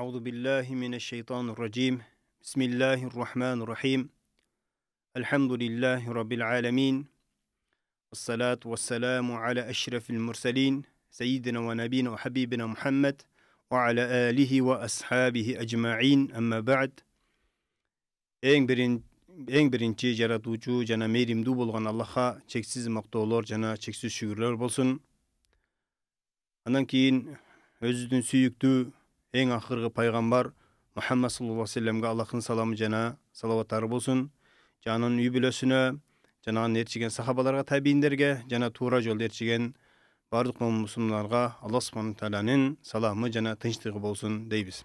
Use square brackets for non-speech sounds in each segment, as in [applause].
أعوذ بالله من الشيطان الرجيم بسم الله الرحمن الرحيم الحمد لله رب العالمين والصلاة والسلام على أشرف المرسلين سيدنا ونبينا وحبيبنا محمد وعلى آله وأصحابه أجمعين أما بعد إن برين эң биринчи жаратуучу жана мээримдүү болгон аллахка чексиз мактоолор жана чексиз шүгүрлөр болсун андан кийин өзүбүздүн сүйүктүү эң ақырғы пайғамбар мухаммад саллаллаху алейхи вассаламга аллахтын саламы жана салаваттары болсын, жана анын үй бүлөсүнө жана анын ээрчиген сахабаларга табииндерге жана туура жолды ээрчиген барлық момун мусулмандарга алла субхана тааланын саламы жана тынчтыгы болсын дейбиз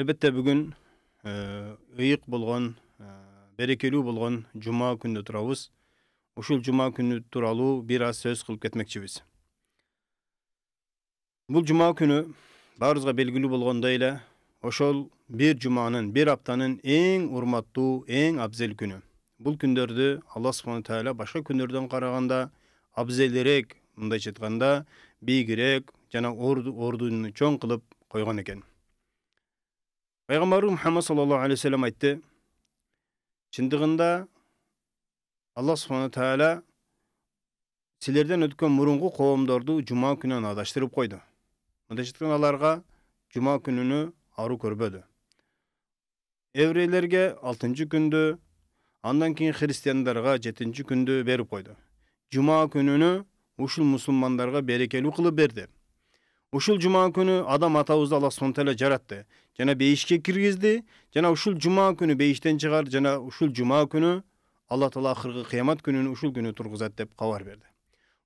албетте бүгін ыйык болгон берекелүү болгон жума күндө турабыз ушул жума күнү тууралуу бир аз сөз кылып кетмекчибиз Бұл жума күнү барызға белгилүү болгондой эле ошол бир жуманын бир аптанын эң урматтуу эң абзел күні. Бұл күндөрдү Аллах субхана таала башка күндөрдөн караганда абзелерек мындайча айтканда бийигирээк жана ордуының чоң кылып қойған екен. пайгамбарыбыз мухаммад саллаллаху алейхи айтты чындыгында Аллах субхана таала силерден өткөн мурунку коомдорду жума күнүнөн адаштырып койду мындайчаткан аларга жума күнүнү ару көрбөдү еврейлерге алтынчы күндү андан кийин христиандарга жетинчи күндү берип койду жума күнүнү ушул мусулмандарга берекелүү кылып берди ушул жума күнү адам атабызды алла субхан жаратты жана бейишке киргизди жана ушул жума күнү бейиштен чыгарып жана ушул жума күнү алла таала акыркы кыямат күнүн ушул күнү тургузат деп кабар берди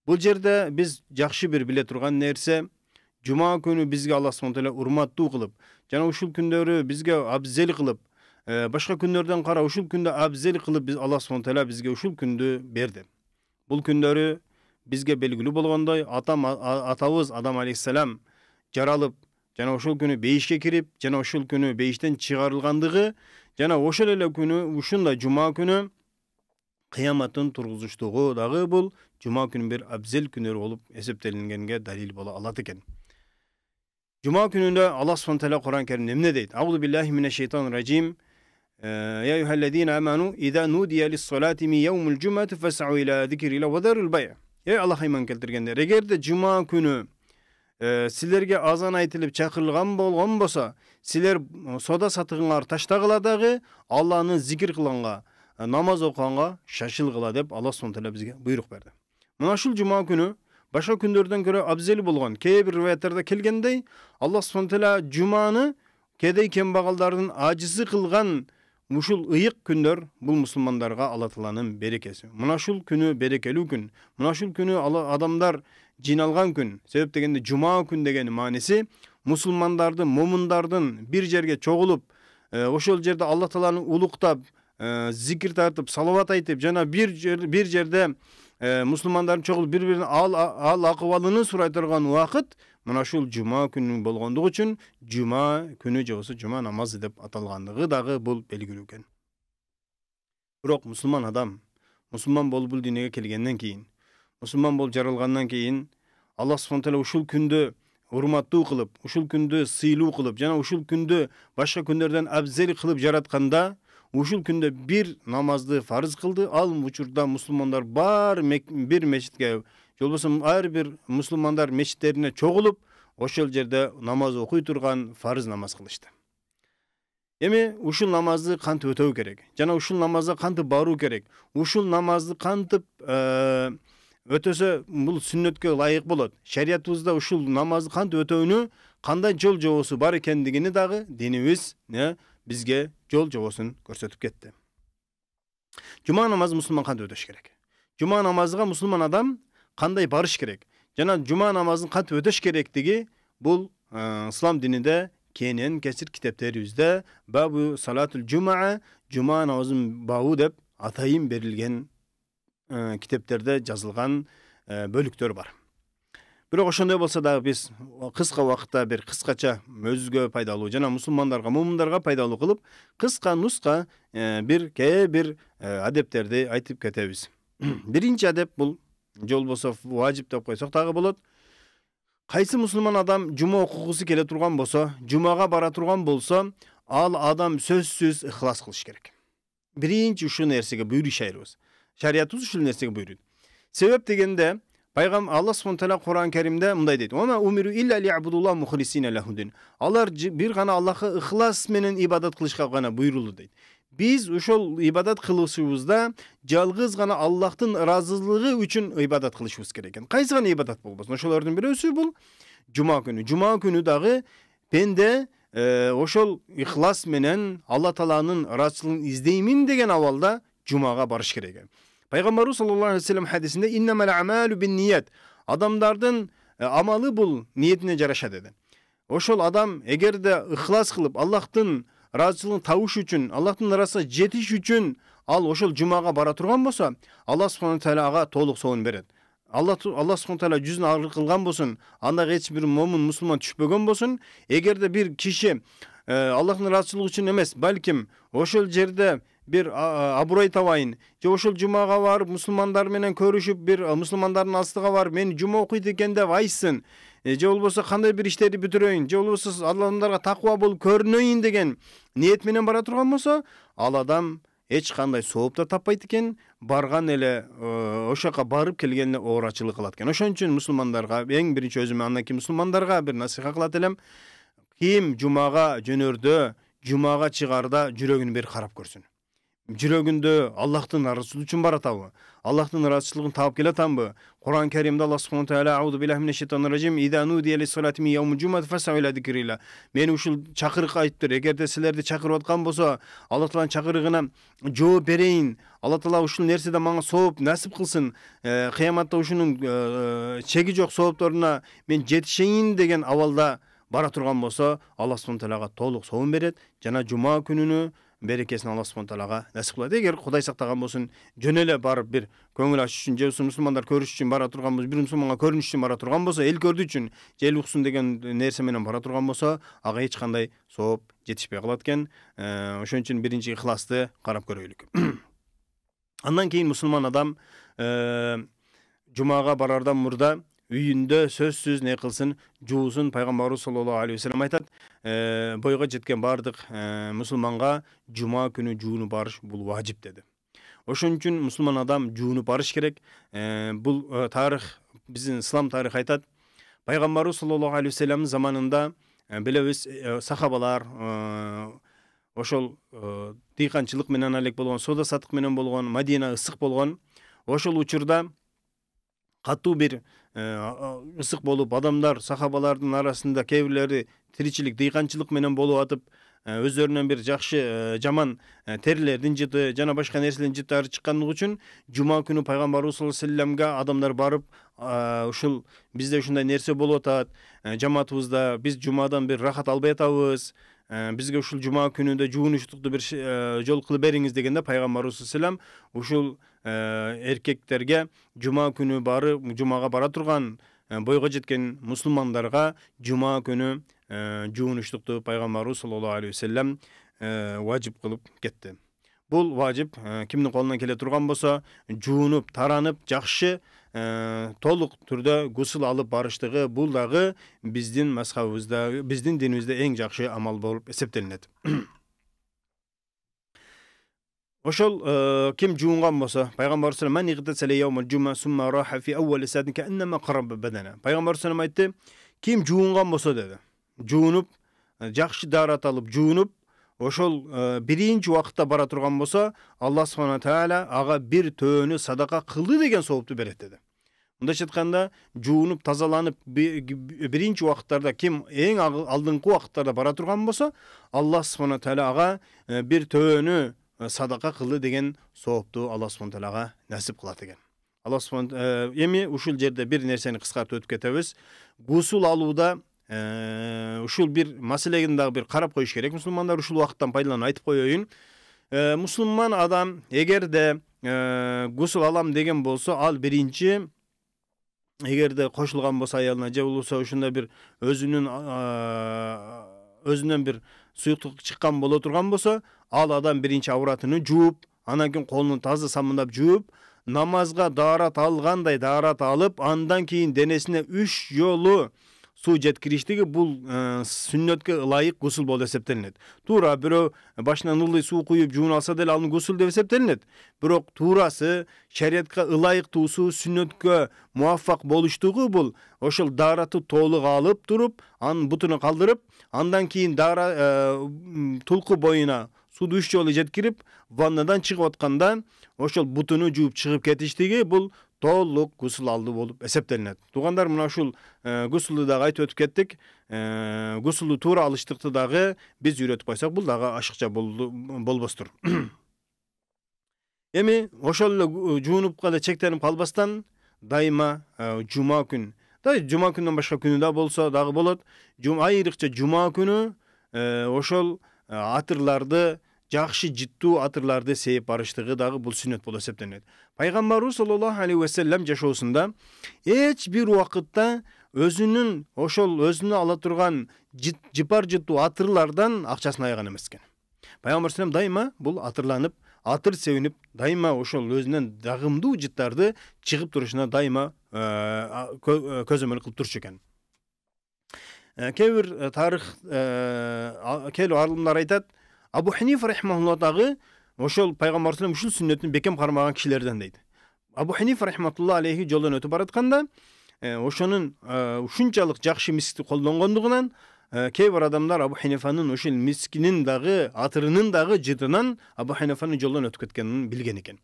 бул жерде биз жакшы бир биле турган нерсе жума күнү бизге алла субхана таала урматтуу кылып жана ушул күндөрү бизге абзел кылып башка күндөрдөн кара ушул күндө абзел кылып биз алла субхана таала бизге ушул күндү берди бул күндөрү бизге белгилүү болгондой атам атабыз адам алейхисалам жаралып жана ошол күнү бейишке кирип жана ошол күнү бейиштен чыгарылгандыгы жана ошол эле күнү ушундай жума күнү кыяматтын тургузуштугу дагы бул жума күнүн бир абзел күндөр болуп эсептелингенге далил боло алат экен Cuma gününde Allah subhanahu Kur'an-ı Kerim'de ne deydi? Euzu billahi mineşşeytanirracim. Ya eyhellezine amanu iza nudiya lis-salati min yevmil cum'ati fas'u ila zikrillah ve darul bay'. Ey Allah'a iman keltirgenler, eğer de cuma günü e, sizlerge azan aytılıp çakırılgan bolgan bolsa, sizler soda satığınlar taştağıladagı Allah'ını zikir kılanğa, e, namaz oqanğa şaşıl qıla dep Allah subhanahu bizge buyruq berdi. Muna şul cuma günü башка күндөрдөн көрө абзел болгон кээ бир риваяттарда келгендей Аллах субхан таала жуманы кедей кембагалдардын ажысы кылган ушул ыйык күндөр бул мусулмандарга алла тааланын берекеси мына ушул күнү берекелүү күн мына ушул күнү адамдар жыйналган күн себеп дегенде жума күн деген мааниси мусулмандардын момундардын бир жерге чогулуп ошол жерде алла тааланы улуктап зикир тартып салават айтып жана бир бир жерде мусулмандардын чогулуп бири биринин ал ал сурай турган убакыт мына ушул жума күнү болгондугу үчүн жума күнү же болбосо жума намазы деп аталгандыгы дагы бул белгилүү экен бирок мусулман адам мусулман болуп бул дүйнөгө келгенден кийин мусулман болуп жаралгандан кийин аллах субхан таала ушул күндө урматтуу кылып ушул күндү сыйлуу кылып жана ушул күндү башка күндөрдөн абзел кылып жаратканда ушул күндө бир намазды фарыз кылды ал учурда мусулмандар баары бир мечитке же болбосо ар бир мусулмандар мечиттерине чогулуп ошол жерде намаз окуй турган фарыз намаз кылышты эми ушул намазды кантип өтөө керек жана ушул намазга кантип баруу керек ушул намазды кантип өтөсө бул сүннөткө ылайык болот шариятыбызда ушул намазды кантип өтөөнү кандай жол жобосу бар экендигини дагы динибиз Бізге жол жобосун көрсөтүп кетти жума намазы мусулман кантип өтөш керек жума намазыга мусулман адам кандай барыш керек жана жума намазын кантип өтөш керектиги бул ислам дининде кенен кесир китептерибизде бабу салатул жумаа жума намазын бабы деп атайын берилген китептерде жазылған бөліктер бар бирок ошондой болсо дагы биз кыска убакытта бир кыскача өзүбүзгө пайдалуу жана мусулмандарга муумундарга пайдалуу кылып кыска нуска э, бир кээ бир э, адептерди айтып кетебиз [clears throat] биринчи адеп бул же болбосо важип деп койсок дагы болот кайсы мусулман адам жума окугусу келе турган болсо жумага бара турган болсо ал адам сөзсүз ыхлас кылыш керек биринчи ушул нерсеге буйрук шариятыбыз ушул нерсеге буйруйт себеп дегенде Пайғам Алла тағала Құран Кәрімде мындай дейді: умиру илля Алар бир ғана аллаға ихлас менен ибадат кылышка ғана буйрулду дейт. Биз ошол ибадат кылышыбызда жалгыз ғана Аллахтын ыраазычылыгы үчүн ибадат кылышыбыз керек экен. Кайсы ғана ибадат болбосун, ошолордун бирөөсү бул жума күнү. Жума күнү дагы пенде ошол ихлас менен Алла Тааланын ыраазычылыгын издеймин деген абалда жумага барыш керек экен пайғамбарымыз саллаллаху алейхи вассалам хадисінде иннамал амалу бин ният адамдардың амалы бұл ниетіне жараша деді ошол адам егер де ыхлас қылып аллахтың разылығын табыш үчүн аллахтың ыраазысына жетиш үчүн ал ошол жумага бара турган болсо алла субхана тааля ага толук сообун берет алла алла субхан таала жүзін арғы қылған болсын андайға ешбір момын мұсылман түшпеген болсын егер де бір киши аллахтын ыраазычылыгы үчүн эмес балким ошол жерде бир аброй табайын же ошол жумага барып мусулмандар менен көрүшүп бир мусулмандардын астыга барып мени жума окуйт экен деп айтсын же болбосо кандай бир иштерди бүтүрөйүн же болбосо адамдарга такыба болуп көрүнөйүн деген ниет менен бара турган болсо ал адам эч кандай сооп да таппайт экен барган эле ошол жака барып келген эле оорачылык кылат экен ошон үчүн мусулмандарга эң биринчи өзүмө андан кийин мусулмандарга бир насыйхат кылат элем ким жумага жөнөрдө жумага чыгарда жүрөгүн бир карап көрсүн жүрөгүндө аллахтын ыраазычылыгы үчүн баратабы аллахтын ыраазычылыгын таап атамбы куран каримде алла субхана таала ауду биллахи мин шайтанир ражим ида нудия ли салати мин яумил жумат фасау иля дикрилла мени ушул чакырык айтыптыр эгерде силерди чакырып аткан болсо алла тааланын чакырыгына жооп берейин алла таала ушул нерседе мага сооп насип кылсын кыяматта ушунун чеги жок соопторуна мен жетишейин деген абалда бара турган болсо алла субхана таалага толук сообун берет жана жума күнүнү берекесін алла субхан тағалаға нәсіп қылады егер құдай сақтаған болсын жөн эле барып бир көңүл ачыш үчүн же болбосо мусулмандар көрүш үчүн бара турган болса бир мусулманга көрүнүш үчүн бара турган болсо эл көрдү үчүн жел уксун деген нерсе менен бара турган болсо ага эч кандай сооп жетишпей калат экен ошон үчүн биринчи ыхласты карап көрөлүк [clears throat] андан кийин мусулман адам жумага барардан мурда үйінде сөзсіз не қылсын жуусын пайғамбары саллаллаху алейхи вассалам айтады ә, бойға жеткен бардық ә, мұсылманға жұма күні жуынып барыш бұл важип деді ошон үчүн мусулман адам жуынып барыш керек ә, бұл ә, тарих биздин ислам тарихы айтат пайгамбарыбыз саллаллаху алейхи вассаламдын заманында ә, билебиз сахабалар ошол дыйканчылык менен алек болгон соода саттык менен болгон мадина ысык болгон ошол учурда катуу бир ысык болуп адамдар сахабалардын арасында кээ бирлери тиричилик дыйканчылык менен болуп атып өздөрүнөн бир жакшы жаман терилердин жыты жана башка нерселердин жыттары чыккандыгы үчүн жума күнү пайгамбарыбыз саллаллаху алейхи вассаламга адамдар барып ушул бизде ушундай нерсе болуп атат жамаатыбызда биз жумадан бир рахат албай атабыз Бізге ушул жума күнүндө жуунуштукту бир жол кылып бериңиз дегенде пайгамбар алейхисалам ушул эркектерге жума күнү барып жумага бара турган бойго жеткен мусулмандарга жума күнү жуунуштукту пайгамбарыбыз саллаллаху алейхи вассалам важип кылып кетти бул важип кимдин колунан келе турган болсо жуунуп таранып жакшы толық түрдө гусул алып барыштығы бұл дағы біздің мазхабыбызда біздің дінімізде эң жақсы амал болып эсептелинет ошол ким жуунган болсо пайғамбар пайғамбар айтты ким жуынған болсо деді жуынып жақсы даарат алып жуынып ошол э, биринчи убакытта бара турган болсо алла субхана таала ага бир төөнү садака кылды деген соопту берет деди мындайча айтканда жуунуп тазаланып биринчи убакыттарда ким эң алдыңкы убакыттарда бара турган болсо алла субхана таала ага э, бир төөнү э, садака кылды деген соопту алла субхана таалага насип кылат экен алла эми ушул жерде бир нерсени кыскартып өтүп кетебиз гусул алууда ушул бир маселени дагы бир карап коюш керек мусулмандар ушул убакыттан пайдаланып айтып коеюн э, мусулман адам эгерде э, гусул алам деген болсо ал биринчи эгерде кошулган болсо аялына же болбосо ушундай бир өзүнүн өзүнөн бир суюктук чыккан боло турган болсо ал адам биринчи авратын жууп анан кийин колун таза самындап жууп намазга даарат алгандай даарат алып андан кийин денесине үч жолу суу жеткириштиги бул э, сүннөткө ылайык гусул болуп эсептелинет туура бирөө башынан ылдый суу куюп жуунуп алса деле ал гусул деп эсептелинет бирок туурасы шариятка ылайыктуусу сүннөткө муваффак болуштугу бул ошол даарату толук алып туруп анын бутуну калдырып андан кийин даара э, тулку боюна сууду үч жолу жеткирип ваннадан чыгып атканда ошол бутуну жууп чыгып кетиштиги бул толук гусул алды болуп эсептелинет туугандар мына ушул э, гусулду дагы айтып өтүп кеттик э, гусулду туура алыштыкты дагы биз үйрөтүп койсок бул дагы ашыкча болбостур [clears throat] эми ошол эле э, жуунуп эле чектенип калбастан дайыма жума күн жума күндөн башка күнү да болсо дагы болот айрыкча жума күнү ошол атырларды жакшы жыттуу атырларды сээп барыштыгы дагы бул сүннөт болуп эсептелинет пайгамбарыбыз саллаллаху алейхи вассалам жашоосунда эч бир убакытта өзүнүн ошол өзүнө ала турган жыпар жыттуу атырлардан акчасын аяган эмес экен пайгамбар салам дайыма бул атырланып атыр себинип дайыма ошол өзүнөн жагымдуу жыттарды чыгып турушуна дайыма ә, ә, көзөмөл кылып турчу экен ә, кээ бир тарых кээ аалымдар айтат абу ханифа рахмаулла дагы ошол пайгамбар салам ушул сүннөтүн бекем кармаган кишилерден дейт абу ханифа рахматулла алейхи жолдон өтүп баратканда ошонун ушунчалык жакшы мискти колдонгондугунан кээ бир адамдар абу ханифанын ошол мискинин дагы атырынын дагы жытынан абу ханифанын жолдон өтүп кеткенин билген экен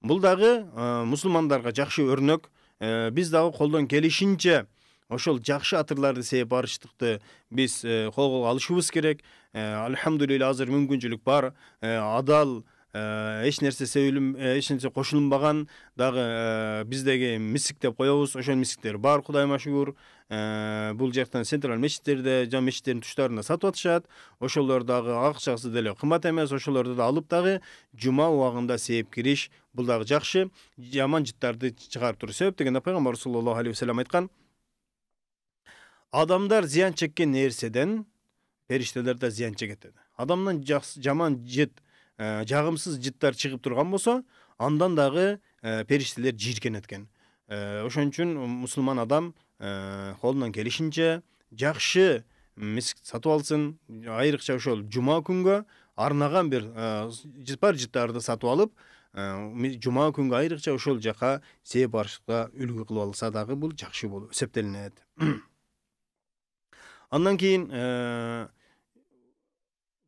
бул дагы мусулмандарга жакшы өрнөк биз дагы колдон келишинче ошол жакшы атырларды сээп барыштыкты биз колго алышыбыз керек алхамдулилля азыр мүмкүнчүлүк бар адал эч нерсе себилим эч нерсе кошулунбаган дагы биздеги мисик деп коебуз ошол мисиктер бар кудайыма шүгүр бул жактан централь мечиттерде жана мечиттердин туштарында сатып атышат ошолор дагы акчасы деле кымбат эмес ошолорду да алып дагы жума убагында сээп кириш бул дагы жакшы жаман жыттарды чыгарып туруш себеп дегенде пайгамбарыбыз саллаллаху алейхи вассалам айткан адамдар зыян чеккен нерседен периштелер да зыян чегет адамдан адамдан жаман жыт жағымсыз жыттар чыгып турган болсо андан дагы периштелер жийиркенет экен ошон үчүн мусулман адам колунан e, келишинче жакшы миск сатып алсын айрыкча ошол жума күнгө арнаган бир e, бар жыттарды сатып алып e, жума күнгө айрыкча ошол жака сээ барышка үлгү кылып алса дагы бул жакшы болуп эсептелинет андан кийин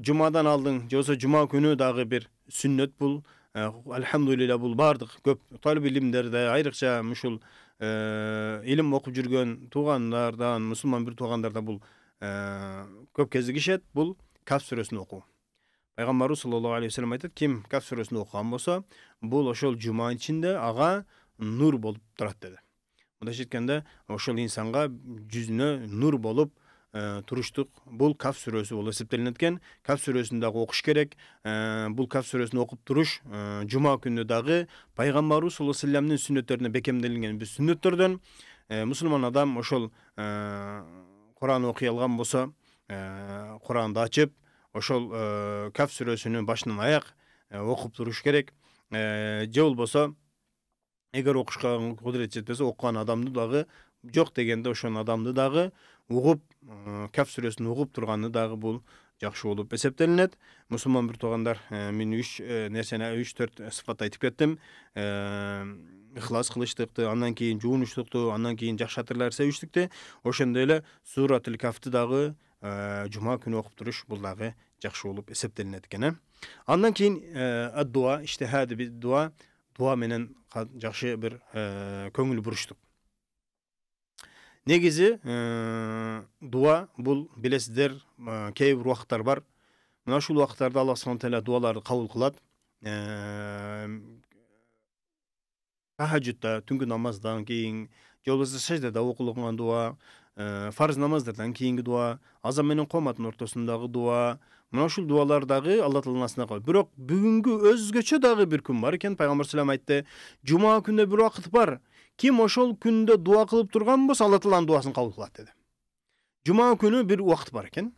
жумадан алдын же болбосо жума күнү дагы бир сүннөт бул альхамдулилля бул баардык көп талип илимдерде айрыкча ушул илим окуп жүргөн туугандардан мусулман бир туугандарда бул көп кезигишет бул каф сүрөсүн окуу пайгамбарыбыз саллаллаху алейхи вассалам айтат ким каф сүрөсүн окуган болсо бул ошол жума ичинде ага нур болуп турат деди мындайча айтканда ошол инсанга жүзүнө нур болуп Э, туруштук бул каф сүрөсү болуп эсептелинет экен каф сүрөсүн дагы окуш керек э, бул каф сүрөсүн окуп туруш э, жума күнү дагы пайгамбарыбыз саллаллаху алейхи вассаламдын сүннөттөрүнө біз бир сүннөттөрдөн мусулман адам ошол куран окуй алган болсо куранды ачып ошол каф сүрөсүнүн башынан аяк окуп туруш керек же болбосо эгер окушка кудурет жетпесе окуган адамды дагы жок дегенде ошол адамды дагы угуп э, каф сүрөсүн угуп турганы дагы бул жакшы болуп эсептелинет мусулман бир туугандар э, мен үч э, нерсени үч төрт сыпатты айтып кеттим ыхлас кылыштыкты андан кийин жуунуштукту андан кийин жакшы атырлар себиштикти ошондой эле суратил кафты дагы жума күнү окуп туруш бул дагы жакшы болуп эсептелинет экен э андан кийин дуа иштихади дуа дуа менен жакшы бир көңүл буруштук негизи дуа бул билесиздер кээ бир убакыттар бар мына ушул убакыттарда алла субхана тағала дубаларды кабыл кылат тахажудда түнкү намаздан кийин же болбосо саждада окулган дуа фарз намаздардан кийинки дуа азан менен кооматтын ортосундагы дуа мына ушул дубалар дагы алла тааланын астына коет бирок бүгүнгү өзгөчө дагы бир күн бар экен пайгамбар салам айтты жума күнү бир убакыт бар ким ошол күндө дуа кылып турган болсо алла тааланын дуасын кабыл кылат деди жума күнү бир убакыт бар экен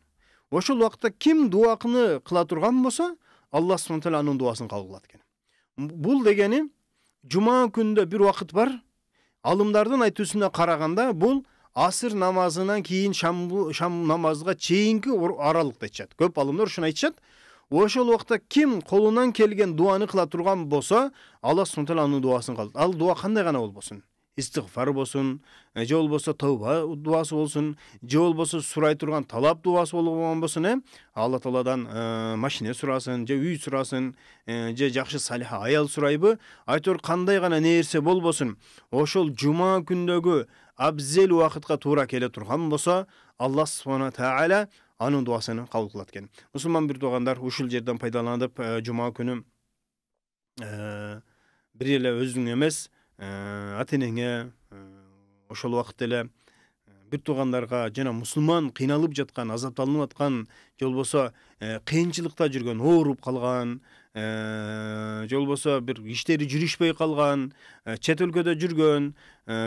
ошол убакытта ким кыны кыла турган болсо алла Субхана таала анын дуасын кабыл кылат экен бул дегени жума күндө бир убакыт бар алымдардын айтуусуна караганда бул асыр намазынан кийин шам, шам намазга чейинки аралыкты айтышат көп алымдар ушуну айтышат ошол убакта ким колунан келген дуаны кыла турган болсо алла Субхана таала анын дуасын кабыл ал дуа кандай гана болбосун истигфар болсун э, же болбосо тауба дубасы болсун же болбосо сурай турган талап дубасы болгон болсун э алла тааладан э, машине сурасын же үй сурасын же э, жакшы салиха аял сурайбы айтор кандай гана нерсе болбосун ошол жума күндөгү абзел убакытка туура келе турган болсо алла субхана Таала анын дубасын кабыл кылат экен мусулман туугандар ушул жерден пайдаланып жума күнү бир эле өзүң эмес Э, ата э, ошол убакытта эле э, бир туугандарга жана мусулман кыйналып жаткан азапталынып аткан же болбосо кыйынчылыкта жүргөн ооруп калган же болбосо бир иштери жүрүшпөй калган чет өлкөдө жүргөн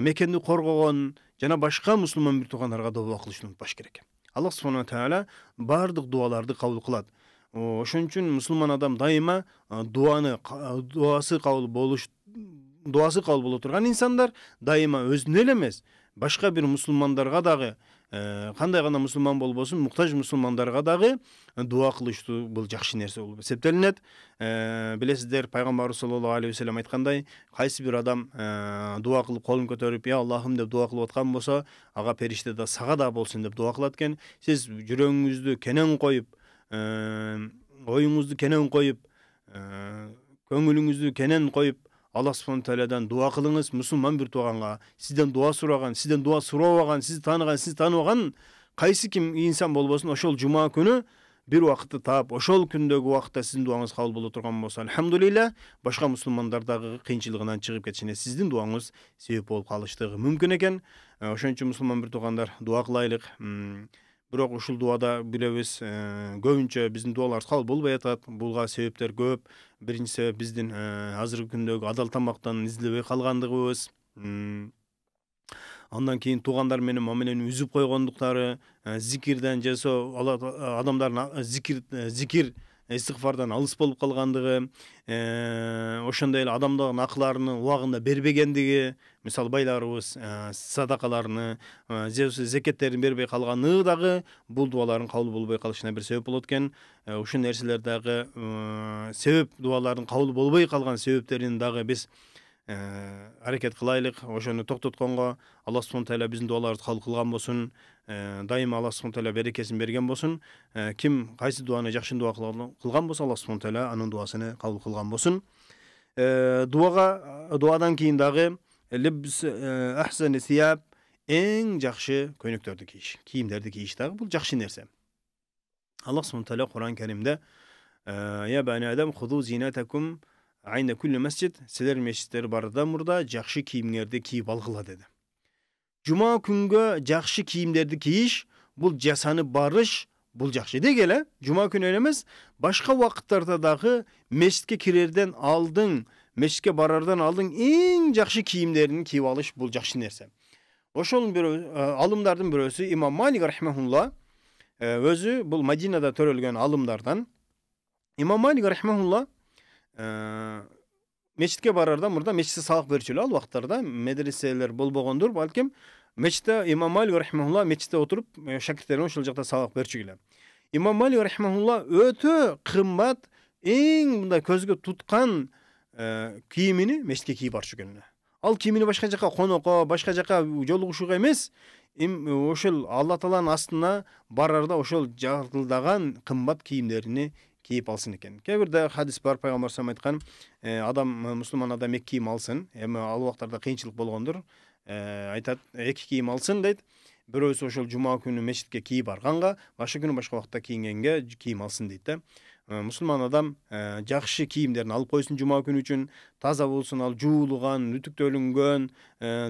мекенди коргогон жана башка мусулман бир туугандарга доо кылышты унутпаш керек аллах субхана таала баардык дубаларды кабыл кылат ошон үчүн мусулман адам дайыма дубаны дубасы кабыл болуш дуасы кабыл боло турган инсандар дайыма өзүнө эле эмес башка бир мусулмандарга дагы кандай э, гана мусулман болбосун муктаж мусулмандарга дагы э, дуа кылышту бул жакшы нерсе болуп эсептелинет э, билесиздер пайгамбарыбыз саллаллаху алейхи вассалам айткандай кайсы бир адам дуа кылып колун көтөрүп я аллахым деп дуа кылып аткан болсо ага периште да сага да болсун деп дуа кылат экен сиз жүрөгүңүздү кенен коюп оюңузду кенен коюп көңүлүңүздү кенен коюп алла субхана тағаладан дуа қылыңыз мұсылман бір туғанға сізден дуа сұраған сізден дуа алған сізді таныған сізді алған қайсы кім инсан болбосын ошол жума күні бир убакытты таап ошол күндегі убакытта сиздин дубаңыз кабыл боло турган болсо альхамдулилля башка мусулмандардагы кыйынчылыгынан чыгып кетишине сиздин дубаңыз себеп болуп калыштыгы мүмкүн экен ә, ошон үчүн мусулман бир туугандар дуа кылайлык бирок ушул дубада билебиз э, көбүнчө биздин дубаларыбыз кабыл болбой атат буга себептер көп биринчи себеп биздин э, азыркы күндөгү адал тамактан изилбей калгандыгыбыз андан кийин туугандар менен мамилени үзүп койгондуктары э, зикирден же болбосо адамдардын зикир зикир истигфардан алыс болуп калгандыгы э, ошондой эле адамдардын акыларыны убагында бербегендиги мисалы байларыбыз э, садакаларыны же э, болбосо зекеттерин бербей калганы дагы бул дубалардын кабыл болбой калышына бир себеп болот экен ушул нерселер дагы себеп дубалардын кабыл болбой калган себептерин дагы биз аракет кылайлык ошону токтотконго алла субхан таала биздин дубаларыбызды кабыл кылган болсун дайыма дайым алла субхан тағала берекесін берген болсын ә, кім қайсы дуаны жақсы дуа қылған болса алла субхан тағала анын дуасыны қабыл қылған болсын ә, дуаға дуадан кейін дағы либс сияб ең жақсы көйнектерді киіш киімдерді киіш дағы бұл жақсы нәрсе алла субхан тағала құран кәрімде я бани адам худу зинатакум айна күллі мәсжид мешіттер барда мұрда жақсы киімдерді киіп алғыла деді жума күнгө жакшы кийимдерди кийиш бул жасанып барыш бул жакшы деги эле жума күнү эле эмес башка убакыттарда дагы мечитке кирерден алдын мечитке барардан алдын эң жакшы кийимдерин кийип алыш бул жакшы нерсе ошол бир алымдардын бирөөсү имам малик рахмаулла өзү бул мадинада төрөлгөн алымдардан имам малик рахмаулла мечитке барарда мурда мечитте сабак берчү эле ал убактарда медреселер болбогондур балким мечитте имам малик рахмаулла мечитте отуруп э, шакирттерине ошол жакта сабак берчү эле имам малик рахмаулла өтө кымбат эң мындай көзгө туткан э, кийимини мечитке кийип барчу экен ал кийимини башка жака конокко башка жака жолугушууга эмес ошол алла тааланын астына барарда ошол жарылдаган кымбат кийимдерини киіп алсын екен кейбірде хадис бар пайғамбар салам айтқан «Э, адам э, мұсылман адам екі киім алсын эми ал убактарда кыйынчылык болгондур э, айтат эки кийим алсын дейт бирөөсү ошол жума күнү мечитке кийип барганга башка күнү башка убакта кийингенге кийим алсын дейт да мусулман адам жакшы кийимдерин алып койсун жума күнү үчүн таза болсун ал жуулуган үтүктөлүнгөн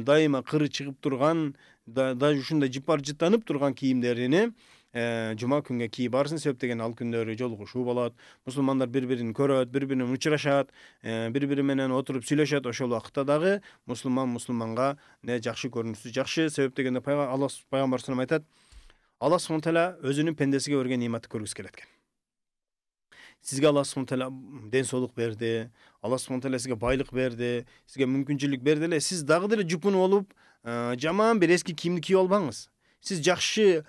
дайыма кыры чыгып турган даже ушундай жыпар жыттанып турган кийимдерини жума күнгө кийип барсын себеп деген ал күндөрү жолугушуу болот мусулмандар бири бирин көрөт бири бири менен учурашат бири бири менен отуруп сүйлөшөт ошол убакытта дагы мусулман мусулманга жакшы көрүнүшү жакшы себеп дегенде алла пайгамбар салам айтат алла субхан таала өзүнүн пендесиге берген нематты көргүсү келет экен сизге алла субхан таала ден соолук берди алла субхан таала сизге байлык берди сизге мүмкүнчүлүк берди эле сиз дагы деле жупун болуп жаман бир эски кийимди кийип албаңыз сиз жакшы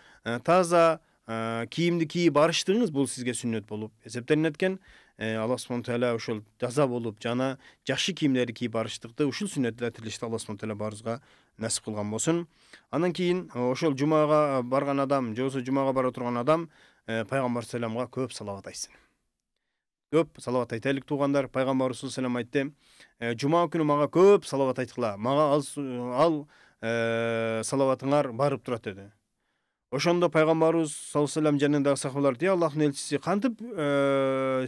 таза кийимди кийип барыштыңыз бул сизге сүннөт болуп эсептелинет экен алла субхан таала ошол таза болуп жана жакшы кийимдерди кийип барыштыкты ушул сүннөттө тилишти алла субхан таала баарыбызга насип кылган болсун анан кийин ошол жумага барган адам же болбосо жумага бара турган адам пайгамбар саламга көп салават айтсын көп салават айтайлык туугандар пайгамбарыбыз салам айтты «Э, жума күнү мага көп салават айткыла мага ал салаватыңар барып тұрады деді ошондо пайгамбарыбыз саллаллаху алейхи жанындагы сахабалар ей аллахтын элчиси кантип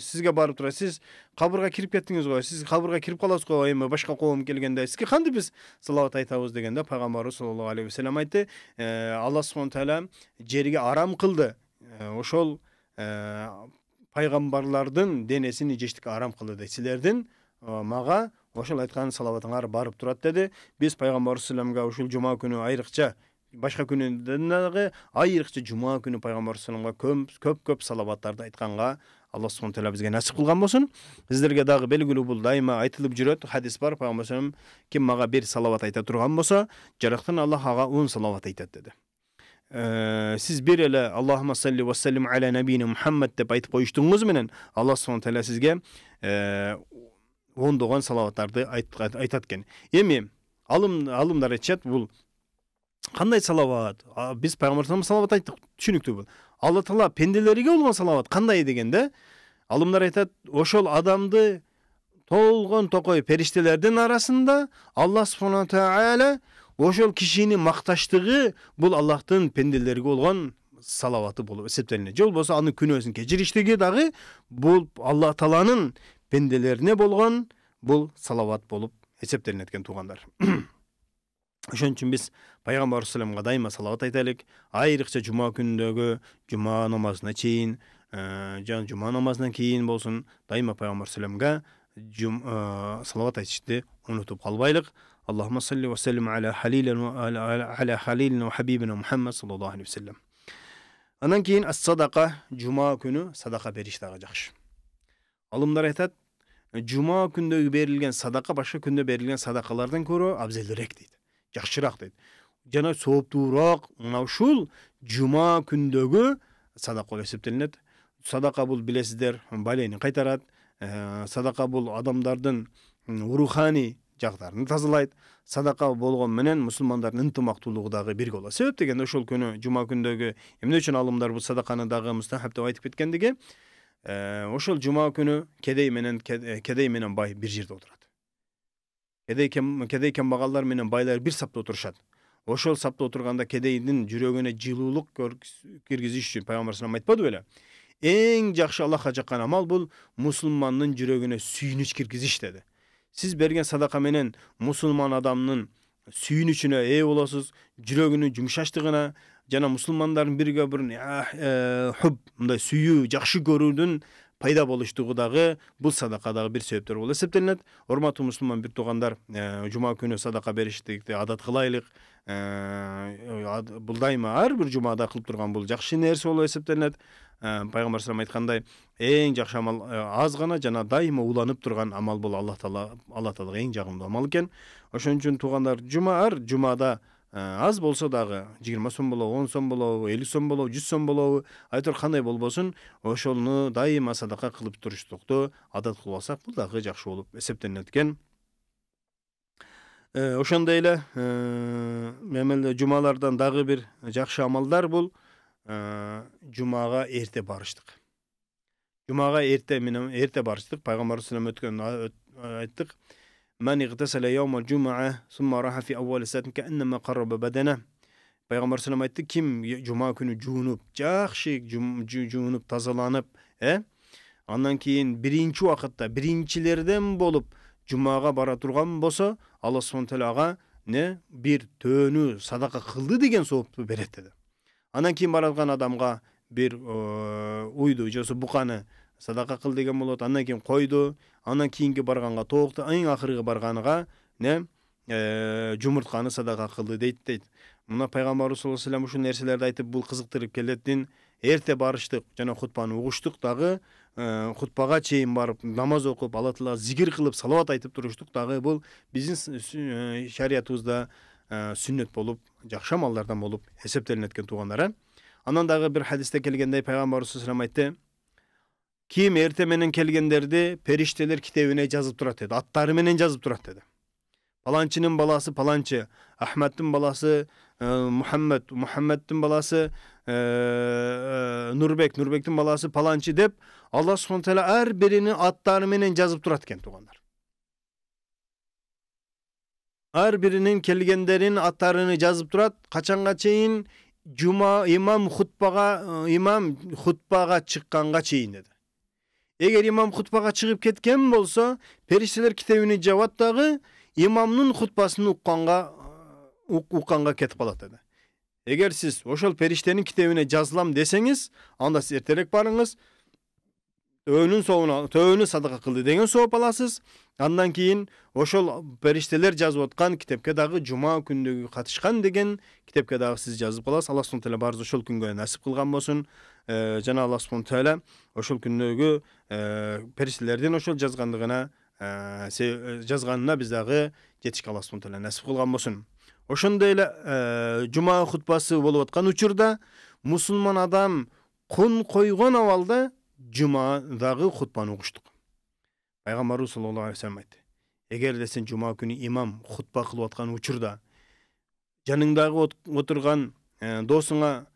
сизге барып турат сиз кабырга кирип кеттиңиз го сиз кабырга кирип каласыз го эми башка коом келгенде сизге кантип биз салават айтабыз дегенде пайгамбарыбыз саллаллаху алейхи вассалам айтты алла субхан таала жерге арам кылды ошол пайгамбарлардын денесин жештикке арам кылды дейт силердин мага ошол айткан салаватыңар барып турат деди биз пайгамбарыбыз саламга ушул жума күнү айрыкча башка күнүдөн дагы айрыкча жума күнү пайгамбарыбыз саламга көп көп салабаттарды айтканга алла субхан таала бизге насип кылган болсун сиздерге дагы белгилүү бул дайыма айтылып жүрөт хадис бар пайгамбар салам ким мага бир салават айта турган болсо жарыктан аллах ага он салават айтат деди сиз бир эле аллахыма салли вассалим аля набийна мухаммад деп айтып коюштугуңуз менен алла субхан таала сизге ондогон салаваттарды айтат экен эми алым алымдар айтышат бул кандай салават биз пайгамбарыбыз салават айттык түшүнүктүү бул алла таала пенделериге болгон салават кандай дегенде, алымдар айтат ошол адамды толгон токой периштелердин арасында алла субхана таала ошол кишини макташтыгы бул аллахтын пенделерге болгон салаваты болуп эсептелинет же болбосо анын күнөөсүн кечириштиги дагы бул алла тааланын пенделеріне болған бұл салават болып есептелінеді екен туғандар ошон [clears throat] үчүн биз пайгамбар алейхи дайыма салават айталык айрыкча жума күнүндөгү жума намазына чейин ә, жана жума намазынан кийин болсун дайыма пайгамбар алейхи ә, салават айтышты унутуп калбайлык аллахума салли ва аля халилина ва хабибина мухаммад саллаллаху алейхи вассалам анан кийин ас садака жума күнү садака бериш дагы жакшы алымдар айтат жума күндөгү берилген садака башка күндө берилген садакалардан көрө абзелирээк дейт жакшыраак дейт жана сооптуураак мына ушул жума күндөгү садака болуп эсептелинет садака бул билесиздер балени кайтарат ә, садака бул адамдардын руханий жактарын тазалайт садака болған менен мусулмандардын ынтымактуулугу дагы бир болот себеп дегенде ошол күнү жума күндөгү эмне үчүн алымдар бул садаканы дагы мустахаб деп айтып кеткендиги ошол жума күнү кедей менен кедей менен бай бир жерде отурат кедей кедей кембагалдар менен байлар бир сапта отурушат ошол сапта отурганда кедейдин жүрөгүнө жылуулук киргизиш үчүн пайгамбар салам айтпады беле эң жакшы аллахка жаккан амал бул мусулмандын жүрөгүнө сүйүнүч киргизиш деди сиз берген садака менен мусулман адамдын сүйүнүчүнө ээ болосуз жүрөгүнүн жумшаштыгына жана мусулмандардын бири бирин хуб мындай сүйүү жакшы көрүүнүн пайда болуштугу дагы бул садака дагы бир себептер болуп эсептелинет урматтуу мусулман бир туугандар жума күнү садака бериштикти адат кылайлык бул дайыма ар бир жумада кылып турган бул жакшы нерсе болуп эсептелинет пайгамбар салам айткандай эң жакшы амал аз гана жана дайыма уланып турган амал бул алла таала алла таалага эң жагымдуу амал экен ошон үчүн туугандар жума ар жумада Э, аз болсо дагы жыйырма сом болобу он сом болобу элүү сом болобу жүз сом болобу айтор кандай болбосун ошону дайыма садака кылып туруштукту адат кылып алсак бул дагы жакшы болуп эсептелинет экен э, ошондой эле э, жумалардан дагы бир жакшы амалдар бул жумага эрте барыштык жумага эрте менен эрте барыштык пайгамбарыбыз өткөн айттык من اغتسل يوم الجمعة ثم راح في أول الساعة كأنما قرب بدنه Peygamber sallallahu aleyhi etti kim cuma günü cunup, cahşi cunup tazalanıp, e? Andan keyin birinci vaqtda birinchilerden bo'lib jumaga бара turgan болса, Alloh subhanahu taolaga ne bir tönü sadaqa qildi degan Анан keyin адамға bir uydu, садақа қыл деген болот андан кейін қойды анан кейінгі барғанға тоқты ең ақырғы барғаныға не э, жұмыртқаны садақа қылды дейді дейді мына пайғамбарымыз саллаллаху алейхи ушул нерселерди айтып бул кызыктырып келетин эрте барыштык жана хутбаны угуштук дагы э, хутбага чейин барып намаз окуп алла таала зикир кылып салават айтып туруштук дагы бул биздин э, шариятыбызда сүннөт болуп жакшы амалдардан болуп эсептелинет экен туугандар э анан дагы бир хадисте келгендей пайгамбарыбыз саллаллаху айтты Ki mertemenen kelgenderdi perişteler kitevine cazıp durat dedi. Attary menen cazıp durat dedi. Palançının balası palançı, Ahmet'in balası e, Muhammed, Muhammed'in balası e, e Nurbek, Nurbek'in balası palançı dep Allah subhanahu teala her birini attary menen cazıp durat kent oğanlar. Her birinin kelgenderin atlarını cazıp durat. Kaçan kaçayın Cuma imam hutbaga e, imam hutbaga çıkkanğa çeyin dedi. Егер имам хутпага чыгып кеткен болсо периштелер китебини жабат дагы имамдын хутбасын укканга укканга кетип калат деди эгер сиз ошол периштенин китебине жазылам десеңиз анда сиз эртерээк барыңыз төөнүн соуна төөнү садака кылды деген сооп аласыз андан кийин ошол периштелер жазып аткан китепке дагы жума күндөгү катышкан деген китепке дагы сиз жазып каласыз алла субхан таала баарыбызга ошол күнгө насип кылган болсун жана алла субхан тағала ошол күндөгү периштелердин ошол жазгандыгына жазганына биз дагы жетишке алла субхан тағала насип кылган болсун ошондой эле жума хутбасы болуп аткан учурда мусулман адам кун койгон абалда жумадагы хутбаны угуштук пайгамбарыбыз саллаллаху алейхи вассалам айтты эгерде сен жума күнү имам хутба кылып аткан учурда жаныңдагы отурган досуңа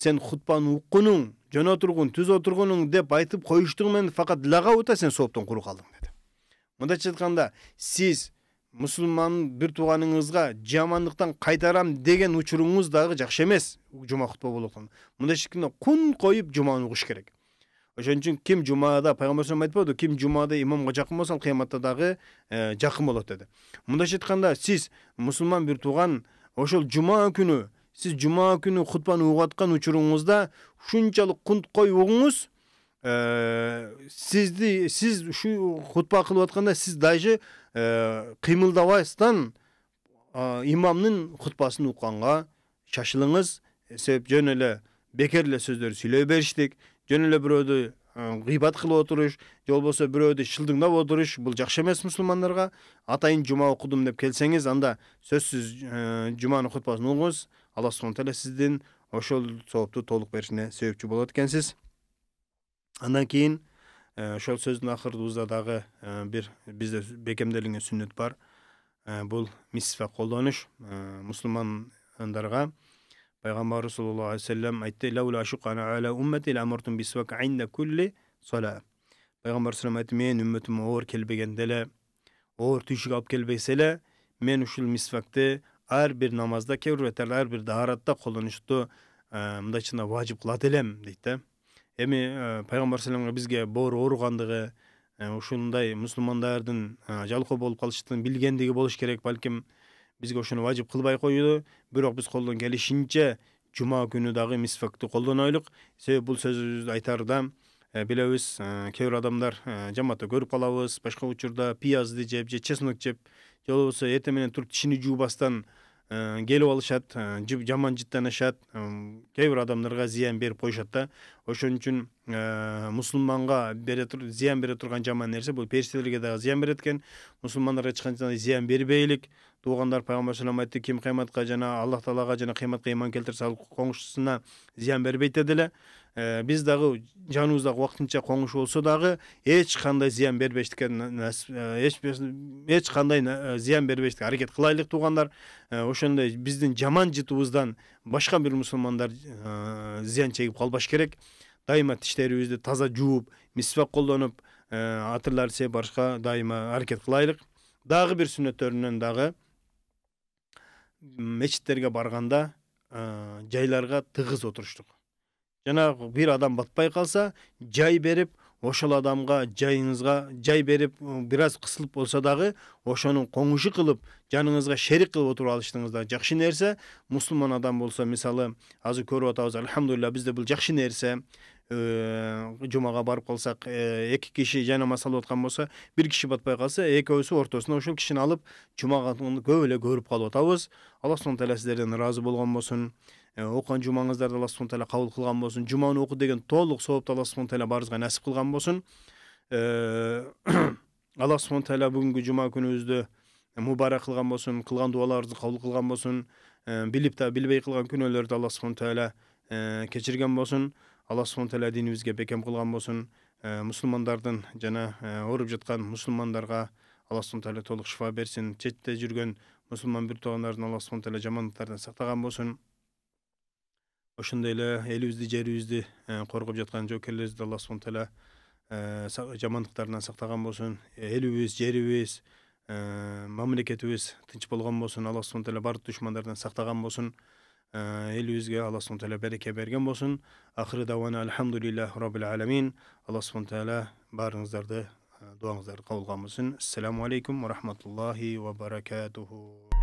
сен хутбаны уккунуң жөн отургун түз отургунуң деп айтып коюштугу менен факат лагабыта сен сооптон куру калдың деди мындайча айтканда сиз мусулман бир тууганыңызга жамандыктан кайтарам деген учуруңуз дагы жакшы эмес жума хутба болгон мындайча айтканда кун коюп жуманы угуш керек ошон үчүн ким жумада пайгамбар алейхисалам айтпадыбы ким жумада имамга жакын болсо ал кыяматта дагы жакын болот деди мындайча айтканда сиз мусулман бир тууган ошол жума күнү сиз жума күнү хутбаны угуп аткан учуруңузда ушунчалык кунт кой угуңуз сизди сиз ушу хутба кылып атканда сиз даже кыймылдабастан имамдын хутбасын укканга шашылыңыз себеп жөн эле бекер эле сөздөр сүйлөй бериштик жөн эле бирөөдү гыйбат кылып отуруш же болбосо бирөөдү шылдыңдап отуруш бул жакшы эмес мусулмандарга атайын жума окудум деп келсеңиз анда сөзсүз жуманын хутбасын угуңуз алла субхан тағала ошол соопту толук беришине себепчи болот экенсиз андан кийин ошол сөздүн акырыбызда дагы бир бизде бекемделген сүннөт бар бул мисфа колдонуш мусулмандарга пайгамбарыбыз саллаллаху алейхи вассалам айтты пайгамбар салам айтты менин үммөтүмө оор келбегенде эле оор түйшүк алып келбесе эле мен ушул мисвакты ар бир намазда кээ бир беттер ар бир дааратта колдонушту мындайчана важип кылат элем дейт да эми пайгамбар салмга бизге боору ооругандыгы ушундай мусулмандардын жалкоо болуп калыштын билгендиги болуш керек балким бизге ошону важип кылбай коюду бирок биз колдон келишинче жума күнү дагы мисвакты колдонойлук себеби бул сөзүбүздү айтаарда билебиз кээ бир адамдар жамаатта көрүп калабыз башка учурда пиязды жеп же чеснок жеп же болбосо эртең менен туруп тишини жуубастан Э, келип алышат э, жаман жыттанышат кээ бир адамдарга зыян берип коюшат да ошон үчүн э, мусулманга бере зыян бере турган жаман нерсе бул периштелерге дагы зыян берет экен мусулмандарга эч кандай зыян бербейлик туугандар пайгамбар салам айтты ким кыяматка жана аллах таалага жана кыяматка ыйман ал коңшусуна зыян бербейт деди эле Э, биз дагы жаныбызда убактынча коңуш болсо дагы эч кандай зыян бербештикке эч кандай э, зыян бербештикке аракет кылайлык туугандар э, ошондой биздин жаман жытыбыздан башка бир мусулмандар зыян чегип калбаш керек дайыма тиштерибизди таза жууп мисвак колдонуп атырлар сеип барышка дайыма аракет кылайлык дагы бир сүннөттөрүнөн дагы мечиттерге барганда жайларга тыгыз отуруштук жанагы бир адам батпай калса жай берип ошол адамга жайыңызга жай берип бир аз кысылып болсо дагы ошонун коңушу кылып жаныңызга шерик кылып отуруп алыштыңыз жакшы нерсе мусулман адам болсо мисалы азыр көрүп атабыз альхамдулилля бизде бул жакшы нерсе э, жумага барып калсак э, эки киши жай намаз кылып аткан болсо бир киши батпай калса экөөсү ортосуна ошол кишини алып жумага көп эле көрүп калып атабыз алла Субхана Таала сиздерден ыраазы болгон болсун окуган жумаңыздарды алла субхан тағала кабыл кылган болсун жуманы оқу деген толук соопту алла субхан тағала баарыбызга насип кылган болсун э, [clears throat] алла субхан тағала бүгүнкү жума күнүбүздү мубарак кылган болсун кылган дубаларыбызды кабыл кылган болсун э, билип да билбей кылган күнөөлөрдү алла субхан тағала э, кечирген болсун алла субхан тағала динибизге бекем кылган болсун мусулмандардын жана ооруп жаткан мусулмандарга алла субхан тағала толук шыфа берсин четте жүргөн мусулман бир туугандардын алла субхан тағала жамандыктардан сактаган болсун ошондой эле элибизди жерибизди э, коргоп жаткан жоокерлерибизди алла субхан таала э, жамандыктарынан сактаган болсун элибиз жерибиз э, мамлекетибиз тынч болгон болсун алла субхан таала баардык душмандардан сактаган болсун элибизге алла субхан таала береке берген болсун ахыры давана алхамдулиллах роббил аламин алла субхан таала баарыңыздарды дубаңыздарды кабыл кылган болсун ассаламу алейкум ва рахматуллахи ва баракатуху